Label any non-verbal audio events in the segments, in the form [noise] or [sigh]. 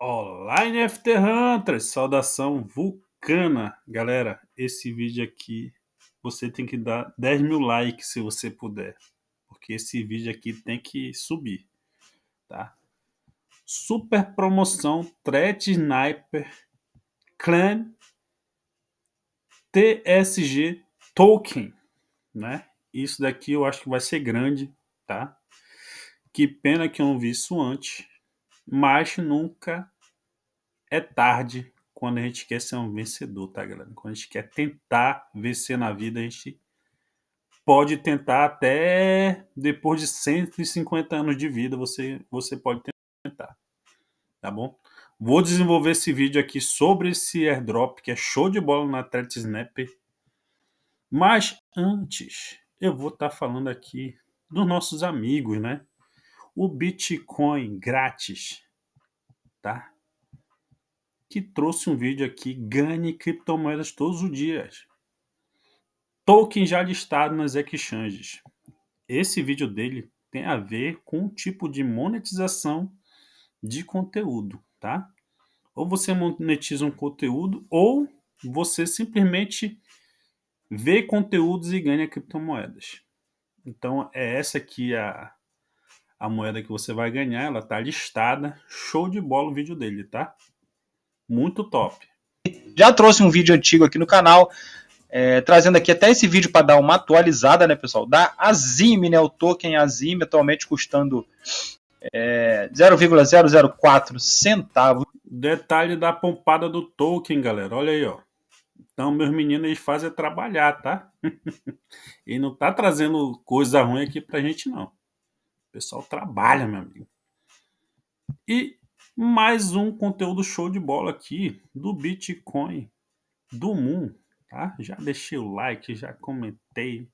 Olá, NFT Hunters! Saudação vulcana! Galera, esse vídeo aqui você tem que dar 10 mil likes se você puder, porque esse vídeo aqui tem que subir, tá? Super promoção Threat Sniper Clan TSG Token, né? Isso daqui eu acho que vai ser grande, tá? Que pena que eu não vi isso antes mas nunca é tarde quando a gente quer ser um vencedor, tá, galera? Quando a gente quer tentar vencer na vida, a gente pode tentar até depois de 150 anos de vida, você, você pode tentar, tá bom? Vou desenvolver esse vídeo aqui sobre esse airdrop, que é show de bola na Threat Snapper. Mas antes, eu vou estar tá falando aqui dos nossos amigos, né? O Bitcoin grátis tá? Que trouxe um vídeo aqui, ganhe criptomoedas todos os dias. Token já listado nas exchanges. Esse vídeo dele tem a ver com o tipo de monetização de conteúdo, tá? Ou você monetiza um conteúdo ou você simplesmente vê conteúdos e ganha criptomoedas. Então é essa aqui a a moeda que você vai ganhar, ela tá listada. Show de bola o vídeo dele, tá? Muito top. Já trouxe um vídeo antigo aqui no canal, é, trazendo aqui até esse vídeo para dar uma atualizada, né, pessoal? Da Azime, né? O token Azime, atualmente custando é, 0,004 centavos. Detalhe da pompada do token, galera. Olha aí, ó. Então, meus meninos, eles fazem trabalhar, tá? [laughs] e não tá trazendo coisa ruim aqui pra gente, não pessoal trabalha, meu amigo. E mais um conteúdo show de bola aqui do Bitcoin, do Moon, tá? Já deixei o like, já comentei.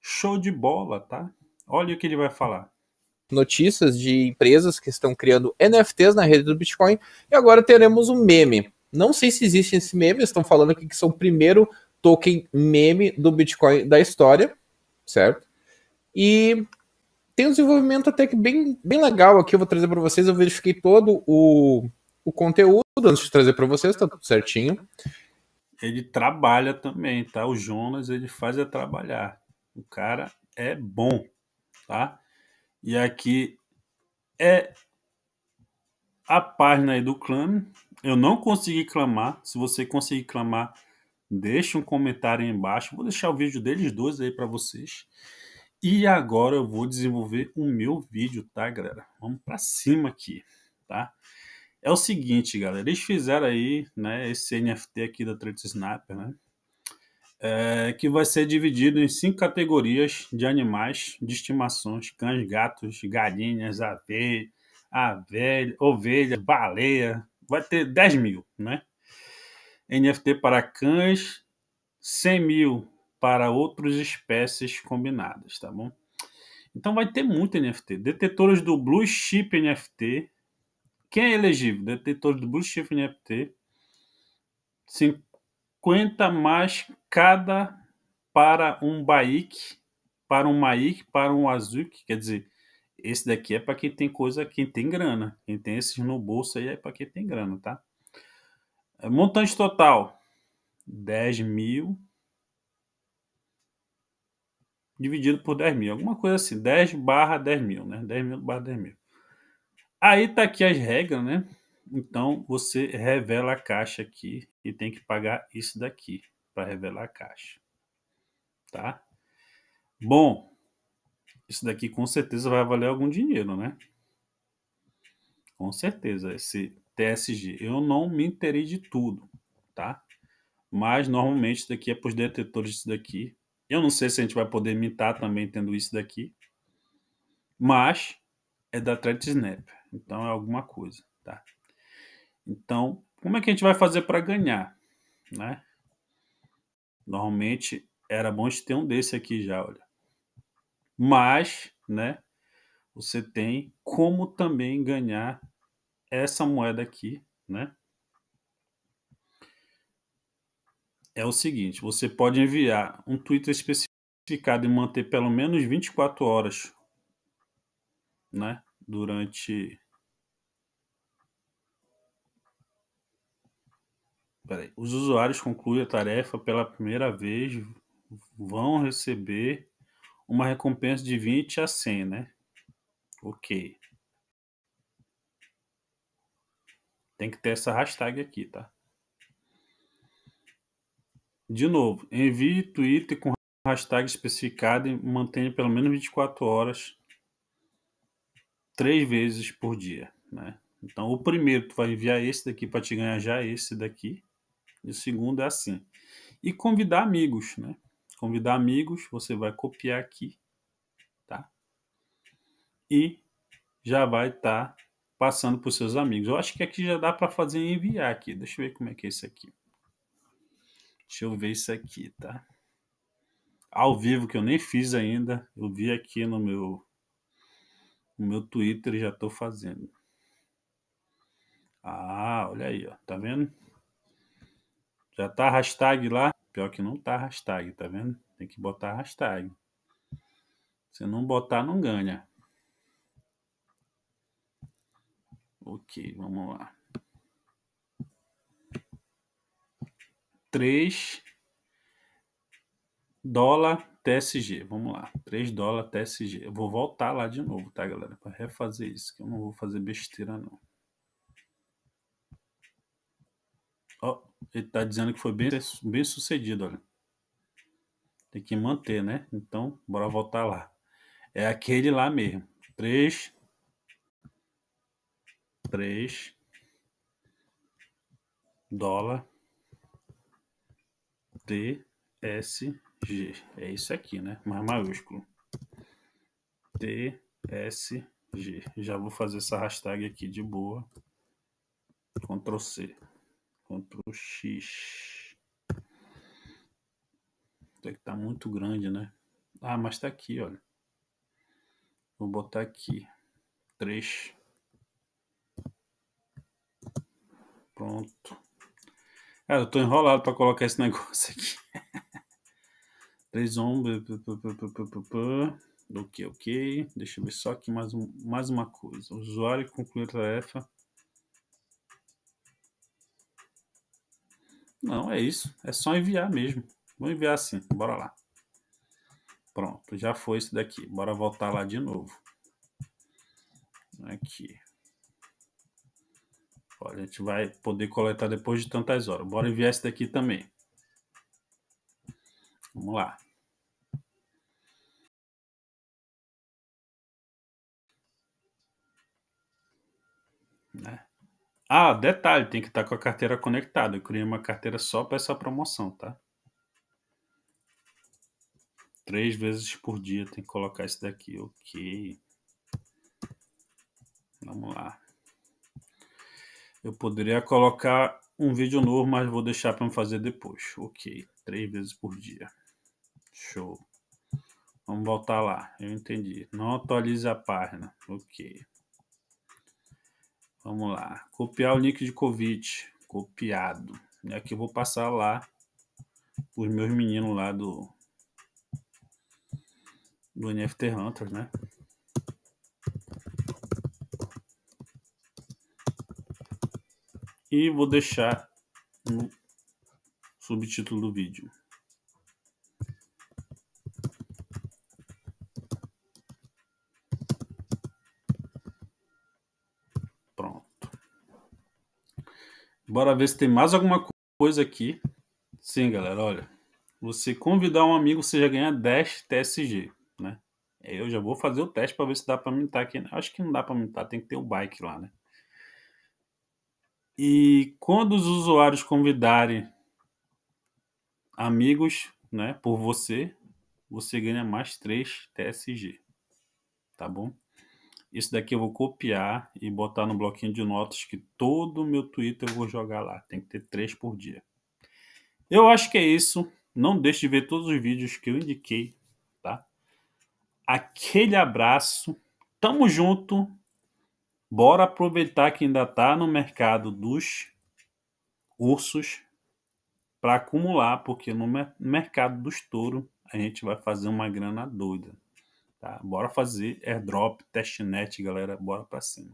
Show de bola, tá? Olha o que ele vai falar notícias de empresas que estão criando NFTs na rede do Bitcoin. E agora teremos um meme. Não sei se existe esse meme, estão falando aqui que são o primeiro token meme do Bitcoin da história, certo? E tem um desenvolvimento até que bem, bem legal aqui, eu vou trazer para vocês. Eu verifiquei todo o, o conteúdo antes de trazer para vocês, tá tudo certinho. Ele trabalha também, tá? O Jonas, ele faz é trabalhar. O cara é bom, tá? E aqui é a página aí do clã Eu não consegui clamar. Se você conseguir clamar, deixa um comentário aí embaixo. Vou deixar o vídeo deles dois aí para vocês. E agora eu vou desenvolver o meu vídeo, tá, galera? Vamos para cima aqui, tá? É o seguinte, galera, eles fizeram aí, né, esse NFT aqui da Trade Snapper, né? É, que vai ser dividido em cinco categorias de animais de estimações, cães, gatos, galinhas, aveia, aveia ovelha, baleia, vai ter 10 mil, né? NFT para cães, 100 mil para outras espécies combinadas, tá bom? Então vai ter muito NFT. Detetores do Blue Chip NFT. Quem é elegível? Detetores do Blue Chip NFT. 50 mais cada para um Baik, para um Maik, para um Azuki. Quer dizer, esse daqui é para quem tem coisa, quem tem grana. Quem tem esses no bolso aí é para quem tem grana, tá? Montante total: 10 mil dividido por 10 mil. Alguma coisa assim, 10 barra 10 mil, né? 10 mil barra 10 mil. Aí tá aqui as regras, né? Então você revela a caixa aqui e tem que pagar isso daqui para revelar a caixa. Tá? Bom, isso daqui com certeza vai valer algum dinheiro, né? Com certeza, esse TSG. Eu não me interei de tudo, tá? Mas normalmente isso daqui é para os detetores disso daqui eu não sei se a gente vai poder imitar também tendo isso daqui, mas é da Thread Snap, então é alguma coisa, tá? Então, como é que a gente vai fazer para ganhar, né? Normalmente era bom de ter um desse aqui já, olha. Mas, né? Você tem como também ganhar essa moeda aqui, né? é o seguinte: você pode enviar um Twitter especificado e manter pelo menos 24 horas, né? Durante. Peraí. Os usuários concluem a tarefa pela primeira vez, vão receber uma recompensa de 20 a 100, né? Ok. Tem que ter essa hashtag aqui, tá? De novo, envie Twitter com hashtag especificado e mantenha pelo menos 24 horas três vezes por dia, né? Então, o primeiro tu vai enviar esse daqui para te ganhar já esse daqui. E o segundo é assim. E convidar amigos, né? Convidar amigos, você vai copiar aqui, tá? E já vai estar tá passando para os seus amigos. Eu acho que aqui já dá para fazer enviar aqui. Deixa eu ver como é que é esse aqui. Deixa eu ver isso aqui, tá? Ao vivo, que eu nem fiz ainda. Eu vi aqui no meu, no meu Twitter e já estou fazendo. Ah, olha aí, ó. Tá vendo? Já tá hashtag lá. Pior que não tá hashtag, tá vendo? Tem que botar hashtag. Se não botar, não ganha. Ok, vamos lá. 3 dólar TSG. Vamos lá, 3 dólar TSG. Eu vou voltar lá de novo, tá, galera? Para refazer isso, que eu não vou fazer besteira, não. Ó, oh, ele tá dizendo que foi bem, bem sucedido, olha. Tem que manter, né? Então, bora voltar lá. É aquele lá mesmo. 3 3 dólar TSG. É isso aqui, né? Mais maiúsculo. TSG. Já vou fazer essa hashtag aqui de boa. Ctrl C. Ctrl X. Tem que estar tá muito grande, né? Ah, mas tá aqui, olha. Vou botar aqui. 3. Pronto. Cara, eu tô enrolado para colocar esse [laughs] negócio aqui. Prison. Ok, ok. Deixa eu ver só aqui mais, um, mais uma coisa. usuário concluiu a tarefa. Não, é isso. É só enviar mesmo. Vou enviar sim. Bora lá. Pronto, já foi isso daqui. Bora voltar lá de novo. Aqui. A gente vai poder coletar depois de tantas horas. Bora enviar esse daqui também. Vamos lá. Né? Ah, detalhe, tem que estar com a carteira conectada. Eu criei uma carteira só para essa promoção, tá? Três vezes por dia tem que colocar esse daqui, ok. Vamos lá. Eu poderia colocar um vídeo novo, mas vou deixar para fazer depois. Ok, três vezes por dia. Show. Vamos voltar lá. Eu entendi. Não atualize a página. Ok. Vamos lá. Copiar o link de Covid. Copiado. E aqui eu vou passar lá os meus meninos lá do do NFT Hunter, né? e vou deixar no subtítulo do vídeo. Pronto. Bora ver se tem mais alguma coisa aqui. Sim, galera, olha. Você convidar um amigo, você já ganha 10 TSG, né? Eu já vou fazer o teste para ver se dá para mintar aqui. Né? Acho que não dá para mintar, tem que ter o um bike lá, né? E quando os usuários convidarem amigos, né, por você, você ganha mais 3 TSG, tá bom? Isso daqui eu vou copiar e botar no bloquinho de notas que todo o meu Twitter eu vou jogar lá. Tem que ter 3 por dia. Eu acho que é isso. Não deixe de ver todos os vídeos que eu indiquei, tá? Aquele abraço. Tamo junto. Bora aproveitar que ainda está no mercado dos ursos para acumular, porque no mercado dos touro a gente vai fazer uma grana doida. Tá? Bora fazer airdrop, testnet, galera. Bora para cima.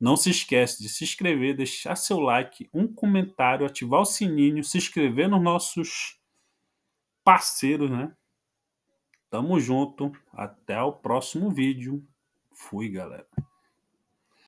Não se esquece de se inscrever, deixar seu like, um comentário, ativar o sininho, se inscrever nos nossos parceiros, né? Tamo junto. Até o próximo vídeo. Fui, galera.